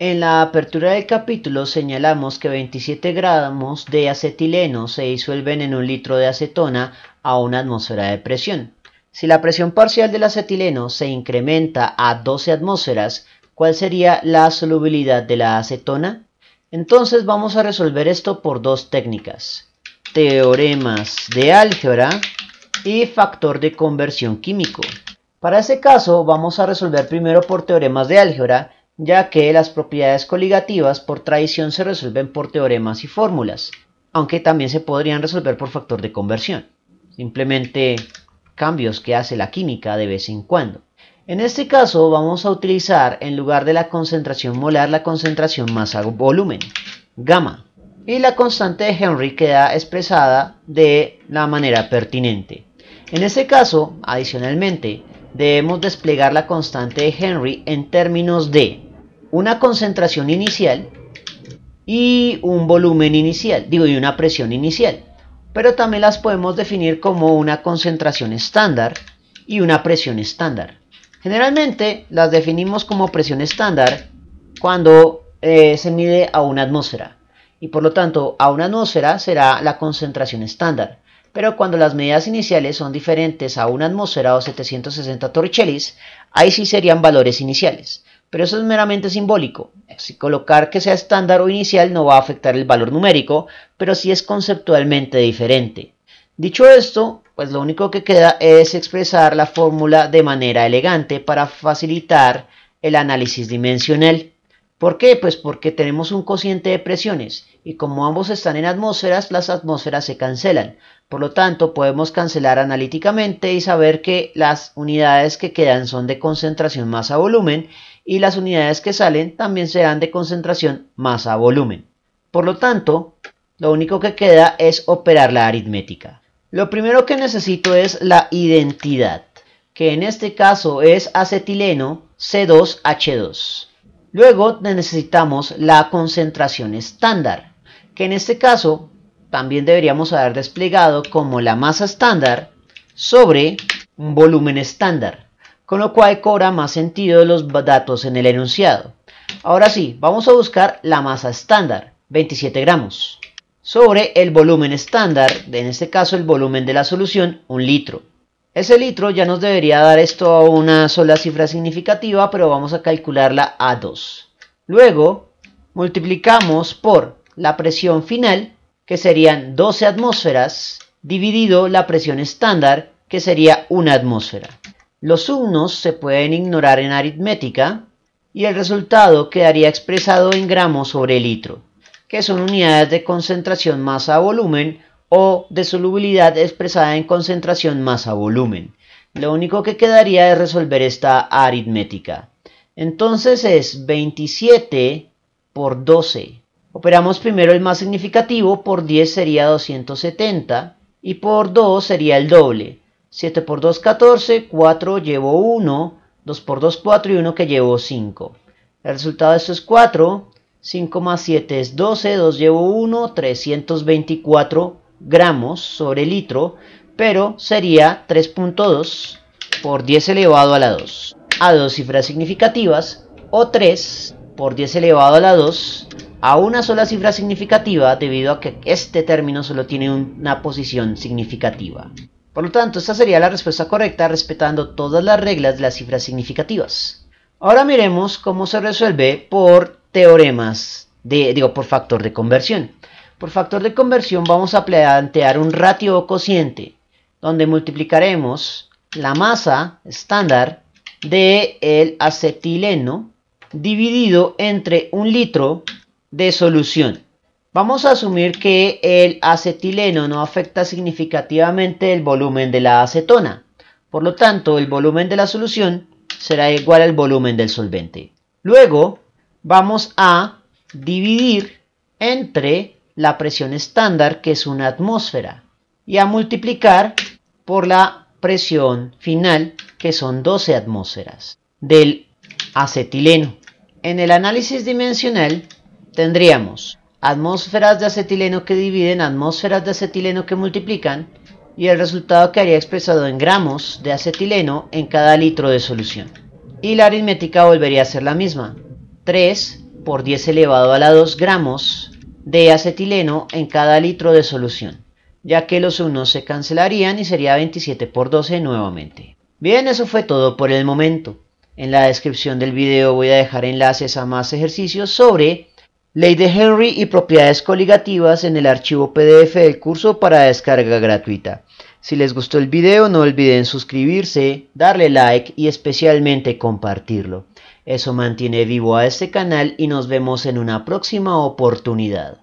En la apertura del capítulo señalamos que 27 gramos de acetileno se disuelven en un litro de acetona a una atmósfera de presión. Si la presión parcial del acetileno se incrementa a 12 atmósferas, ¿cuál sería la solubilidad de la acetona? Entonces vamos a resolver esto por dos técnicas, teoremas de álgebra y factor de conversión químico. Para ese caso vamos a resolver primero por teoremas de álgebra ya que las propiedades coligativas por tradición se resuelven por teoremas y fórmulas, aunque también se podrían resolver por factor de conversión, simplemente cambios que hace la química de vez en cuando. En este caso vamos a utilizar en lugar de la concentración molar la concentración masa-volumen, gamma, y la constante de Henry queda expresada de la manera pertinente. En este caso, adicionalmente, debemos desplegar la constante de Henry en términos de una concentración inicial y un volumen inicial, digo, y una presión inicial. Pero también las podemos definir como una concentración estándar y una presión estándar. Generalmente las definimos como presión estándar cuando eh, se mide a una atmósfera. Y por lo tanto, a una atmósfera será la concentración estándar. Pero cuando las medidas iniciales son diferentes a una atmósfera o 760 torricellis, ahí sí serían valores iniciales pero eso es meramente simbólico. Si colocar que sea estándar o inicial no va a afectar el valor numérico, pero sí es conceptualmente diferente. Dicho esto, pues lo único que queda es expresar la fórmula de manera elegante para facilitar el análisis dimensional. ¿Por qué? Pues porque tenemos un cociente de presiones y como ambos están en atmósferas, las atmósferas se cancelan. Por lo tanto, podemos cancelar analíticamente y saber que las unidades que quedan son de concentración masa volumen y las unidades que salen también serán de concentración masa-volumen. Por lo tanto, lo único que queda es operar la aritmética. Lo primero que necesito es la identidad, que en este caso es acetileno C2H2. Luego necesitamos la concentración estándar, que en este caso también deberíamos haber desplegado como la masa estándar sobre un volumen estándar con lo cual cobra más sentido los datos en el enunciado. Ahora sí, vamos a buscar la masa estándar, 27 gramos, sobre el volumen estándar, en este caso el volumen de la solución, un litro. Ese litro ya nos debería dar esto a una sola cifra significativa, pero vamos a calcularla a 2. Luego, multiplicamos por la presión final, que serían 12 atmósferas, dividido la presión estándar, que sería una atmósfera. Los unos se pueden ignorar en aritmética y el resultado quedaría expresado en gramos sobre litro, que son unidades de concentración masa-volumen o de solubilidad expresada en concentración masa-volumen. Lo único que quedaría es resolver esta aritmética. Entonces es 27 por 12. Operamos primero el más significativo, por 10 sería 270 y por 2 sería el doble. 7 por 2, 14, 4 llevo 1, 2 por 2, 4 y 1 que llevo 5. El resultado de esto es 4, 5 más 7 es 12, 2 llevo 1, 324 gramos sobre litro, pero sería 3.2 por 10 elevado a la 2. A dos cifras significativas o 3 por 10 elevado a la 2 a una sola cifra significativa debido a que este término solo tiene una posición significativa. Por lo tanto, esta sería la respuesta correcta respetando todas las reglas de las cifras significativas. Ahora miremos cómo se resuelve por teoremas, de, digo, por factor de conversión. Por factor de conversión vamos a plantear un ratio o cociente, donde multiplicaremos la masa estándar de el acetileno dividido entre un litro de solución. Vamos a asumir que el acetileno no afecta significativamente el volumen de la acetona. Por lo tanto, el volumen de la solución será igual al volumen del solvente. Luego, vamos a dividir entre la presión estándar, que es una atmósfera, y a multiplicar por la presión final, que son 12 atmósferas, del acetileno. En el análisis dimensional tendríamos atmósferas de acetileno que dividen, atmósferas de acetileno que multiplican, y el resultado quedaría expresado en gramos de acetileno en cada litro de solución. Y la aritmética volvería a ser la misma, 3 por 10 elevado a la 2 gramos de acetileno en cada litro de solución, ya que los unos se cancelarían y sería 27 por 12 nuevamente. Bien, eso fue todo por el momento. En la descripción del video voy a dejar enlaces a más ejercicios sobre Ley de Henry y propiedades coligativas en el archivo PDF del curso para descarga gratuita. Si les gustó el video no olviden suscribirse, darle like y especialmente compartirlo. Eso mantiene vivo a este canal y nos vemos en una próxima oportunidad.